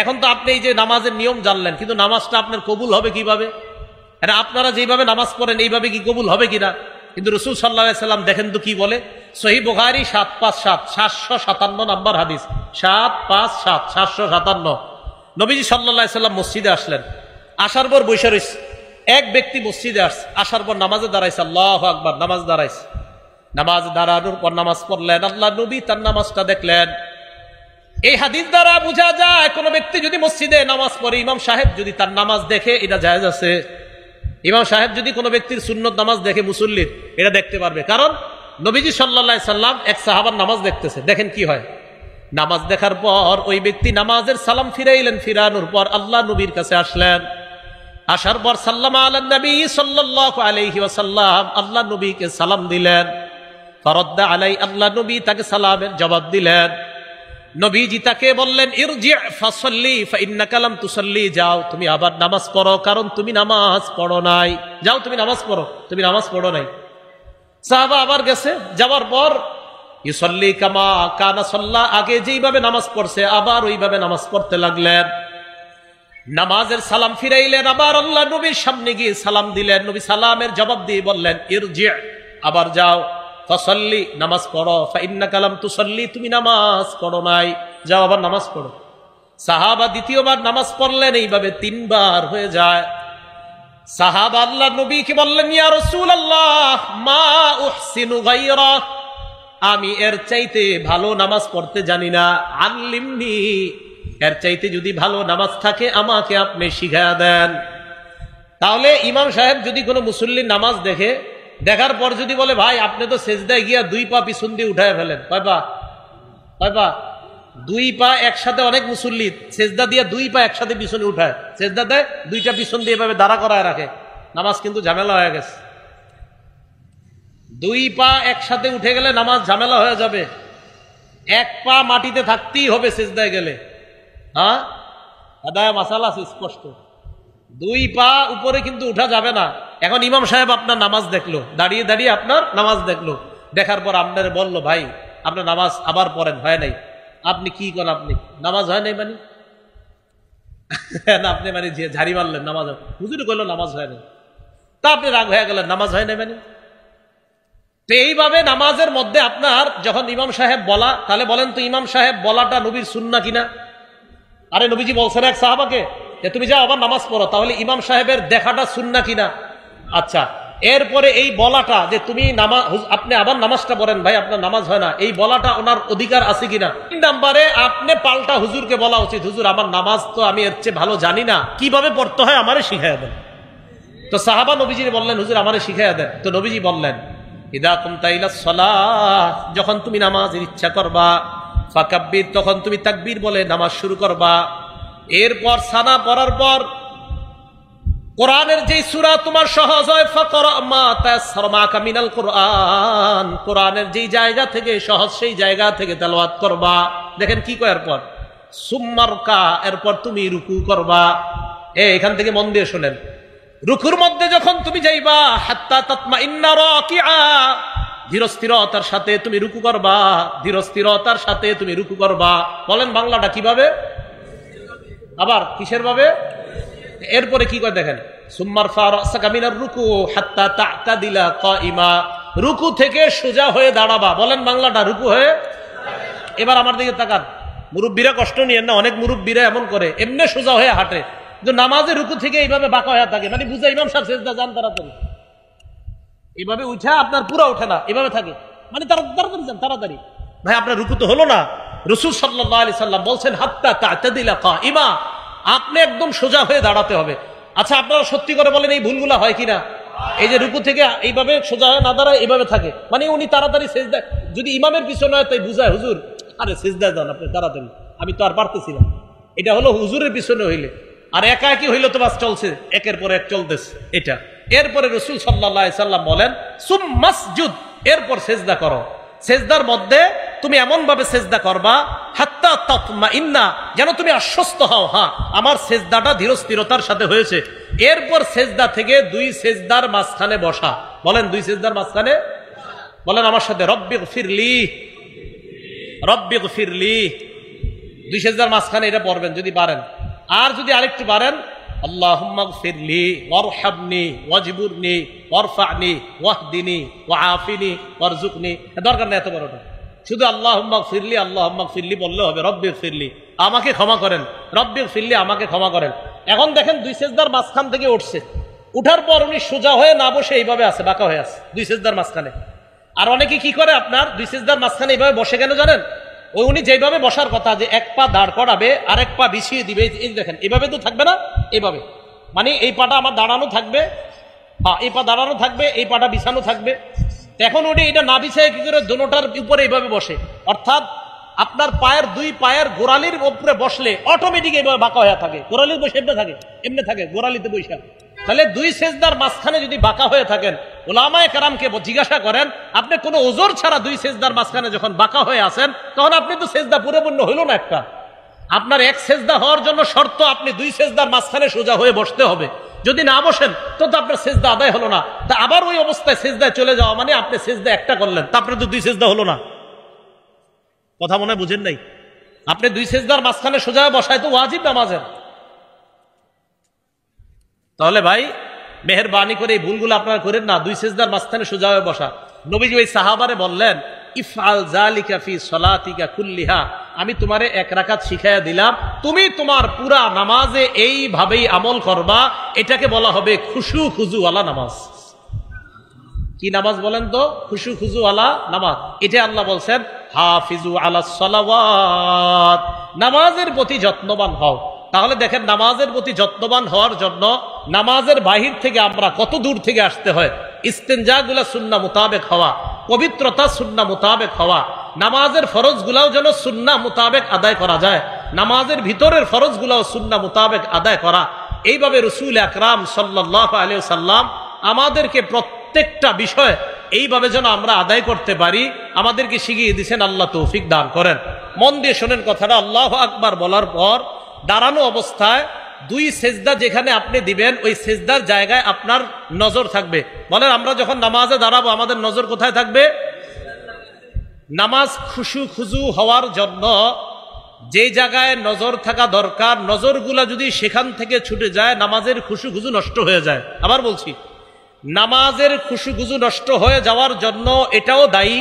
এখন তো আপনি এই যে নামাজের নিয়ম জানলেন কিন্তু নামাজটা আপনার কবুল হবে কিভাবে এটা আপনারা যেভাবে নামাজ পড়েন এইভাবে কি কবুল হবে কিনা কিন্তু রসুল সাল্লা সাল্লাম দেখেন তো কি বলে সহি বোহারি সাত পাঁচ সাত সাতশো সাতান্ন নাম্বার হাদিস সাত পাঁচ সাত সাতশো সাতান্ন নবীজি সাল্লা সাল্লাম মসজিদে আসলেন আসার পর বৈশা এক ব্যক্তি মসজিদে আস আসার পর নামাজে দাঁড়াইছে আল্লাহ আকবার নামাজ দাঁড়াইছে নামাজ দাঁড়ানোর পর নামাজ পড়লেন আল্লাহ নবী তার নামাজটা দেখলেন এই হাদিস দ্বারা বোঝা যায় কোনো ব্যক্তি যদি মসজিদে নামাজ পড়ে ইমাম সাহেব যদি তার নামাজ দেখে এটা জায়জ আছে ইমাম সাহেব যদি কোনো ব্যক্তির সুন্নত নামাজ দেখে মুসল্লির এটা দেখতে পারবে কারণ নবীজি সাল্লা সাল্লাম এক সাহাবার নামাজ দেখতেছে দেখেন কি হয় নামাজ দেখার পর ওই ব্যক্তি নামাজের সালাম ফিরাইলেন ফিরানোর পর আল্লাহ নবীর কাছে আসলেন আসার পর সাল্লাম আল্লাহ নবী সাল্লাহ আলহি ওসাল্লাম আল্লাহ নবীকে সালাম দিলেন ফরদ্দা আলাই আল্লাহ নবী তাকে সালামের জবাব দিলেন নবীজি তাকে বললেন ইরজি ফাসল্লি ফাইন্না কালাম তুসল্লি যাও তুমি আবার নামাজ পড়ো কারণ তুমি নামাজ পড়ো নাই যাও তুমি নামাজ পড়ো তুমি নামাজ পড়ো নাই সাহাবা আবার গেছে যাওয়ার পর ইসল্লি কামা কানা সল্লা আগে যেইভাবে নামাজ পড়ছে আবার ওইভাবে নামাজ পড়তে লাগলেন নামাজের সালাম ফিরাইলেন আবার আল্লাহ নবীর সামনে গিয়ে সালাম দিলেন নবী সালামের জবাব দিয়ে বললেন ইরজি আবার যাও ফসল্লি নামাজ পড়ো ফাইন্না কালাম তুসল্লি তুমি নামাজ পড়ো নাই যাও আবার নামাজ পড়ো সাহাবা দ্বিতীয়বার নামাজ পড়লেন এইভাবে তিনবার হয়ে যায় সাহাবা আল্লাহ নবীকে বললেন ইয়া রসুল আল্লাহ মা উহসিনু গাইরা আমি এর চাইতে ভালো নামাজ পড়তে জানি না আল্লিমনি এর চাইতে যদি ভালো নামাজ থাকে আমাকে আপনি শিখা দেন তাহলে ইমাম সাহেব যদি কোনো মুসল্লির নামাজ দেখে দেখার পর যদি বলে ভাই আপনি তো সেজদায় গিয়া দুই পা পিছন দিয়ে উঠায় ফেলেন কয় পা কয় পা দুই পা একসাথে অনেক মুসল্লি সেজদা দিয়ে দুই পা একসাথে পিছনে উঠায় সেজদা দেয় দুইটা পিছন দিয়ে এভাবে দাঁড়া করায় রাখে নামাজ কিন্তু ঝামেলা হয়ে গেছে দুই পা একসাথে উঠে গেলে নামাজ ঝামেলা হয়ে যাবে এক পা মাটিতে থাকতেই হবে সেজদায় গেলে হ্যাঁ দাদা মাসাল আছে স্পষ্ট দুই পা উপরে কিন্তু উঠা যাবে না এখন ইমাম সাহেব আপনার নামাজ দেখলো দাঁড়িয়ে দাঁড়িয়ে আপনার নামাজ দেখলো দেখার পর আপনার বলল ভাই আপনার নামাজ আবার পড়েন হয় নাই আপনি কি করেন আপনি নামাজ হয় নাই মানে আপনি মানে যে ঝাড়ি মারলেন নামাজ হুজুরে করলো নামাজ হয় নাই তা আপনি রাগ হয়ে গেলেন নামাজ হয় নাই মানে তো এইভাবে নামাজের মধ্যে আপনার যখন ইমাম সাহেব বলা তাহলে বলেন তো ইমাম সাহেব বলাটা নবীর সুন্না কিনা আরে নবীজি বলছেন এক সাহাবাকে যে তুমি যাও আবার নামাজ পড়ো তাহলে ইমাম সাহেবের দেখাটা সুন্না কিনা আচ্ছা এরপরে এই বলাটা যে তুমি নামাজ আপনি আবার নামাজটা পড়েন ভাই আপনার নামাজ হয় না এই বলাটা ওনার অধিকার আছে কিনা তিন নাম্বারে আপনি পাল্টা হুজুরকে বলা উচিত হুজুর আমার নামাজ তো আমি এর চেয়ে ভালো জানি না কিভাবে পড়তে হয় আমারে শিখাই দেন তো সাহাবা নবীজি বললেন হুজুর আমারে শিখাইয়া দেন তো নবীজি বললেন ইদা তাইলা সলা যখন তুমি নামাজের ইচ্ছা করবা তখন তুমি তাকবীর বলে নামাজ শুরু করবা এরপর সানা পড়ার পর কোরআনের যেই সুরা তোমার সহজ হয় মিনাল কোরআন কোরআনের যেই জায়গা থেকে সহজ সেই জায়গা থেকে তেলওয়াত করবা দেখেন কি কয় এরপর সুম্মার কা এরপর তুমি রুকু করবা এ এখান থেকে মন দিয়ে শোনেন রুকুর মধ্যে যখন তুমি যাইবা হাত্তা তৎমা ইন্নার ধীর ধীরস্থিরতার সাথে তুমি রুকু করবা ধীরস্থিরতার সাথে তুমি রুকু করবা বলেন বাংলাটা কিভাবে আবার কিসের ভাবে এরপরে কি করে দেখেন সুম্মার রুকু হাত্তা দিলা ক রুকু থেকে সোজা হয়ে দাঁড়াবা বলেন বাংলাটা রুকু হয়ে এবার আমার দিকে তাকান মুরব্বীরা কষ্ট নিয়েন না অনেক মুরব্বীরা এমন করে এমনি সোজা হয়ে হাঁটে কিন্তু নামাজে রুকু থেকে এইভাবে বাঁকা হয়ে থাকে মানে বুঝা ইমাম সাহেব শেষদা যান তাড়াতাড়ি এভাবে উঠে আপনার পুরো ওঠে না এভাবে থাকে মানে তারা তাড়াতাড়ি যান তাড়াতাড়ি ভাই আপনার রুকু তো হলো না রসুল সাল্লাহ আলি সাল্লাম বলছেন হাত্তা তা ইমা আপনি একদম সোজা হয়ে দাঁড়াতে হবে আচ্ছা আপনারা সত্যি করে বলেন এই ভুলগুলো হয় কিনা এই যে রুকু থেকে এইভাবে সোজা হয় না দাঁড়ায় এইভাবে থাকে মানে উনি তাড়াতাড়ি শেষ দেয় যদি ইমামের পিছনে হয় তাই বুঝায় হুজুর আরে শেষ দেয় যান আপনি দাঁড়াতেন আমি তো আর পারতেছিলাম এটা হলো হুজুরের পিছনে হইলে আর একা একই হইলে তো বাস চলছে একের পর এক চলতেছে এটা এরপরে রসুল সাল্লাহ সাল্লাম বলেন সুম মাসজুদ এরপর সেজদা করো সেজদার মধ্যে তুমি এমনভাবে সেজদা করবা হাত্তা তাতমা ইন্না যেন তুমি আশ্বস্ত হও হ্যাঁ আমার সেজদাটা ধীরস্থিরতার সাথে হয়েছে এরপর সেজদা থেকে দুই সেজদার মাঝখানে বসা বলেন দুই সেজদার মাঝখানে বলেন আমার সাথে রব্বিক ফিরলি রব্বিক ফিরলি দুই সেজদার মাঝখানে এটা পড়বেন যদি পারেন আর যদি আরেকটু পারেন আল্লাহম্মাগফিরলি ওয়ারহামনি ওয়াজিবুরনি ওয়ারফানি ওয়াহদিনি ওয়াআফিনি ওয়ারজুকনি দরকার নেই এত বড়টা শুধু আল্লাহ ফিরলি আল্লাহ ফিরলি বললে হবে রব্বির ফিরলি আমাকে ক্ষমা করেন রব্বির ফিরলি আমাকে ক্ষমা করেন এখন দেখেন দুই সেজদার মাঝখান থেকে উঠছে উঠার পর উনি সোজা হয়ে না বসে এইভাবে আছে বাঁকা হয়ে আছে দুই সেজদার মাঝখানে আর অনেকে কি করে আপনার দুই সেজদার মাঝখানে এইভাবে বসে কেন জানেন ওই উনি যেভাবে বসার কথা যে এক পা দাঁড় করাবে আর এক পা বিছিয়ে দিবে এই দেখেন এভাবে তো থাকবে না এভাবে মানে এই পাটা আমার দাঁড়ানো থাকবে হ্যাঁ এই পা দাঁড়ানো থাকবে এই পাটা বিছানো থাকবে এখন উনি এটা নাভি ছায় কি করে দোনোটার উপরে এইভাবে বসে অর্থাৎ আপনার পায়ের দুই পায়ের গোড়ালির উপরে বসলে অটোমেটিক এইভাবে বাঁকা হয়ে থাকে গোড়ালির বসে এমনি থাকে এমনি থাকে গোড়ালিতে বসে তাহলে দুই সেজদার মাঝখানে যদি বাঁকা হয়ে থাকেন ওলামায় কারামকে জিজ্ঞাসা করেন আপনি কোনো ওজোর ছাড়া দুই সেজদার মাঝখানে যখন বাঁকা হয়ে আসেন তখন আপনি তো সেজদা পরিপূর্ণ হইল না একটা আপনার এক সেজদা হওয়ার জন্য শর্ত আপনি দুই সেজদার মাঝখানে সোজা হয়ে বসতে হবে যদি না বসেন তো তো আপনার সেজদা আদায় হলো না তা আবার ওই অবস্থায় সেজদায় চলে যাওয়া মানে আপনি সেজদা একটা করলেন তা আপনার তো দুই সেজদা হলো না কথা মনে বুঝেন নাই আপনি দুই সেজদার মাঝখানে সোজা বসায় তো ওয়াজিব নামাজের তাহলে ভাই মেহরবানি করে এই ভুলগুলো আপনারা করেন না দুই সেজদার মাঝখানে সোজা হয়ে বসা নবীজি ওই সাহাবারে বললেন ইফ আল জালিকা ফি সলাতিকা কুল্লিহা আমি তোমারে এক রাখাত শিখাইয়া দিলাম তুমি তোমার পুরা নামাজে এইভাবেই আমল করবা এটাকে বলা হবে খুশু খুজুওয়ালা নামাজ কি নামাজ বলেন তো খুশু খুজু আলা নামাজ এটা আল্লাহ বলছেন হাফিজু আলা সালাওয়াত নামাজের প্রতি যত্নবান হও তাহলে দেখেন নামাজের প্রতি যত্নবান হওয়ার জন্য নামাজের বাহির থেকে আমরা কত দূর থেকে আসতে হয় ইস্তেঞ্জাগুলা সুন্না মোতাবেক হওয়া পবিত্রতা সুন্না মোতাবেক হওয়া নামাজের ফরজ গুলাও যেন সুন্না মোতাবেক আদায় করা যায় নামাজের ভিতরের ফরজ গুলাও সুন্না মোতাবেক আদায় করা এইভাবে রসুল আকরাম সাল্লাহ আলিয়াল্লাম সাল্লাম আমাদেরকে প্রত্যেকটা বিষয় এইভাবে যেন আমরা আদায় করতে পারি আমাদেরকে শিখিয়ে দিচ্ছেন আল্লাহ তৌফিক দান করেন মন দিয়ে শোনেন কথাটা আল্লাহ আকবার বলার পর দাঁড়ানো অবস্থায় দুই সেজদা যেখানে আপনি দিবেন ওই সেজদার জায়গায় আপনার নজর থাকবে বলেন আমরা যখন নামাজে দাঁড়াবো আমাদের নজর কোথায় থাকবে নামাজ খুশু খুজু হওয়ার জন্য যে জায়গায় নজর থাকা দরকার নজরগুলা যদি সেখান থেকে ছুটে যায় নামাজের খুশু খুজু নষ্ট হয়ে যায় আবার বলছি নামাজের খুশু খুজু নষ্ট হয়ে যাওয়ার জন্য এটাও দায়ী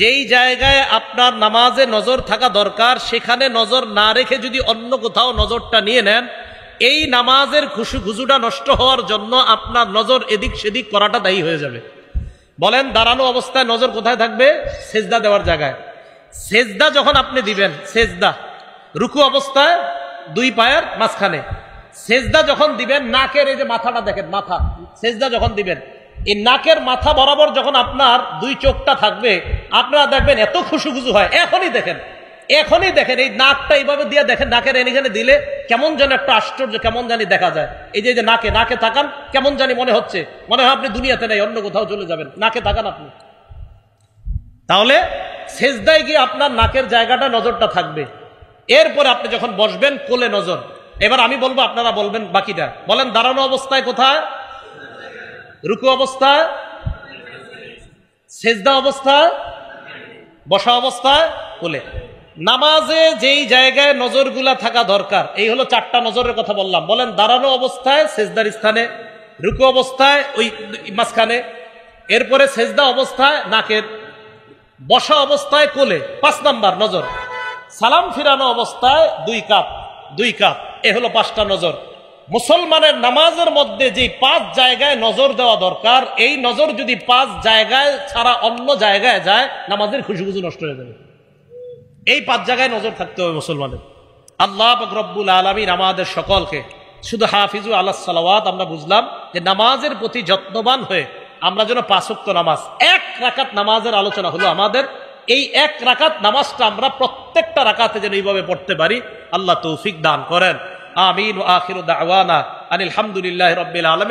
যেই জায়গায় আপনার নামাজে নজর থাকা দরকার সেখানে নজর না রেখে যদি অন্য কোথাও নজরটা নিয়ে নেন এই নামাজের খুশু খুজুটা নষ্ট হওয়ার জন্য আপনার নজর এদিক সেদিক করাটা দায়ী হয়ে যাবে বলেন দাঁড়ানো অবস্থায় নজর কোথায় থাকবে সেজদা দেওয়ার জায়গায় সেজদা যখন আপনি দিবেন সেজদা রুকু অবস্থায় দুই পায়ের মাঝখানে সেজদা যখন দিবেন নাকের এই যে মাথাটা দেখেন মাথা সেজদা যখন দিবেন এই নাকের মাথা বরাবর যখন আপনার দুই চোখটা থাকবে আপনারা দেখবেন এত খুশু হয় এখনই দেখেন এখনই দেখেন এই নাকটা এইভাবে দিয়ে দেখেন নাকের এনেখানে দিলে কেমন যেন একটা আশ্চর্য কেমন জানি দেখা যায় এই যে নাকে নাকে থাকান কেমন জানি মনে হচ্ছে মনে হয় আপনি দুনিয়াতে নাই অন্য কোথাও চলে যাবেন নাকে থাকান আপনি তাহলে সেজদায় গিয়ে আপনার নাকের জায়গাটা নজরটা থাকবে এরপরে আপনি যখন বসবেন কোলে নজর এবার আমি বলবো আপনারা বলবেন বাকিটা বলেন দাঁড়ানো অবস্থায় কোথায় রুকু অবস্থায় শেষদা অবস্থায় বসা অবস্থায় কোলে নামাজে যেই জায়গায় নজরগুলা থাকা দরকার এই হলো চারটা নজরের কথা বললাম বলেন দাঁড়ানো অবস্থায় সেজদার স্থানে রুকু অবস্থায় ওই মাঝখানে এরপরে সেজদা অবস্থায় নাকের বসা অবস্থায় কোলে পাঁচ নাম্বার নজর সালাম ফিরানো অবস্থায় দুই কাপ দুই কাপ এ হলো পাঁচটা নজর মুসলমানের নামাজের মধ্যে যে পাঁচ জায়গায় নজর দেওয়া দরকার এই নজর যদি পাঁচ জায়গায় ছাড়া অন্য জায়গায় যায় নামাজের খুশিবুজি নষ্ট হয়ে যাবে এই পাঁচ জায়গায় নজর থাকতে হবে মুসলমানের আল্লাহ রব্বুল আলমিন আমাদের সকলকে শুধু হাফিজু আল্লাহ সালাওয়াত আমরা বুঝলাম যে নামাজের প্রতি যত্নবান হয়ে আমরা যেন পাঁচক্ত নামাজ এক রাকাত নামাজের আলোচনা হলো আমাদের এই এক রাকাত নামাজটা আমরা প্রত্যেকটা রাকাতে যেন এইভাবে পড়তে পারি আল্লাহ তৌফিক দান করেন আমিন আখির আনিল হামদুলিল্লাহ রবিল আলমিন